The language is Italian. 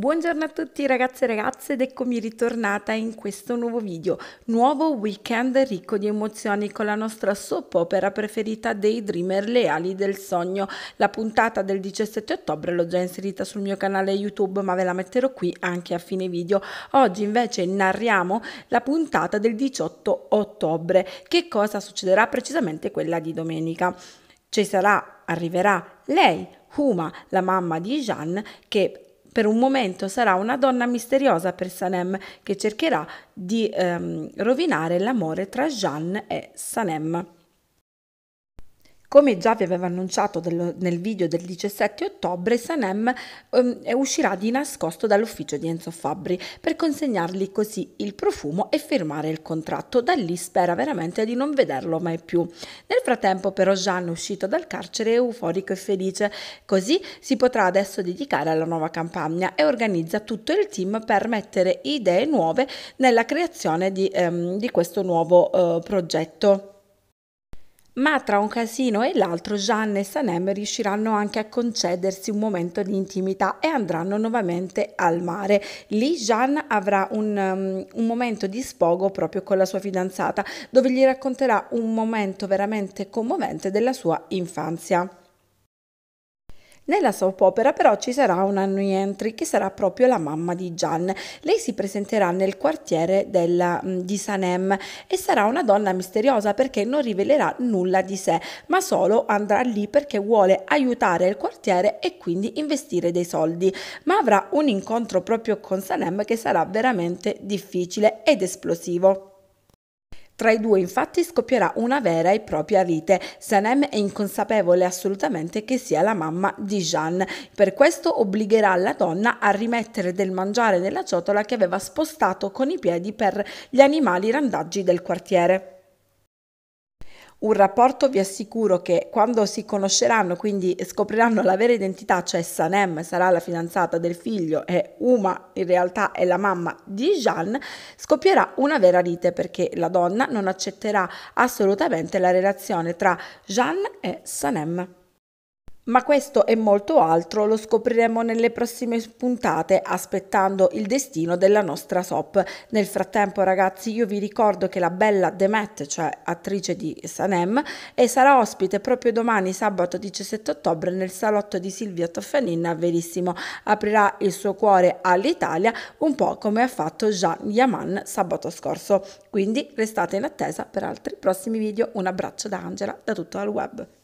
Buongiorno a tutti ragazze e ragazze ed eccomi ritornata in questo nuovo video, nuovo weekend ricco di emozioni con la nostra soap opera preferita dei Dreamer, leali del sogno. La puntata del 17 ottobre l'ho già inserita sul mio canale YouTube ma ve la metterò qui anche a fine video. Oggi invece narriamo la puntata del 18 ottobre. Che cosa succederà precisamente quella di domenica? Ci sarà, arriverà lei, Huma, la mamma di Jeanne, che per un momento sarà una donna misteriosa per Sanem che cercherà di ehm, rovinare l'amore tra Jeanne e Sanem. Come già vi avevo annunciato del, nel video del 17 ottobre, Sanem um, uscirà di nascosto dall'ufficio di Enzo Fabbri per consegnargli così il profumo e firmare il contratto. Da lì spera veramente di non vederlo mai più. Nel frattempo però Jean è uscito dal carcere euforico e felice, così si potrà adesso dedicare alla nuova campagna e organizza tutto il team per mettere idee nuove nella creazione di, um, di questo nuovo uh, progetto ma tra un casino e l'altro Jeanne e Sanem riusciranno anche a concedersi un momento di intimità e andranno nuovamente al mare. Lì Jeanne avrà un, um, un momento di sfogo proprio con la sua fidanzata, dove gli racconterà un momento veramente commovente della sua infanzia. Nella soap opera però ci sarà una new entry che sarà proprio la mamma di Gian. Lei si presenterà nel quartiere della, mm, di Sanem e sarà una donna misteriosa perché non rivelerà nulla di sé, ma solo andrà lì perché vuole aiutare il quartiere e quindi investire dei soldi. Ma avrà un incontro proprio con Sanem che sarà veramente difficile ed esplosivo. Tra i due infatti scoppierà una vera e propria rite. Sanem è inconsapevole assolutamente che sia la mamma di Jeanne. Per questo obbligherà la donna a rimettere del mangiare nella ciotola che aveva spostato con i piedi per gli animali randaggi del quartiere un rapporto, vi assicuro che quando si conosceranno, quindi scopriranno la vera identità, cioè Sanem sarà la fidanzata del figlio e Uma in realtà è la mamma di Jeanne, scoppierà una vera lite perché la donna non accetterà assolutamente la relazione tra Jeanne e Sanem. Ma questo e molto altro lo scopriremo nelle prossime puntate aspettando il destino della nostra SOP. Nel frattempo ragazzi io vi ricordo che la bella Demet, cioè attrice di Sanem, sarà ospite proprio domani sabato 17 ottobre nel salotto di Silvia Toffanin a Verissimo. Aprirà il suo cuore all'Italia un po' come ha fatto Jean Yaman sabato scorso. Quindi restate in attesa per altri prossimi video. Un abbraccio da Angela da tutto al web.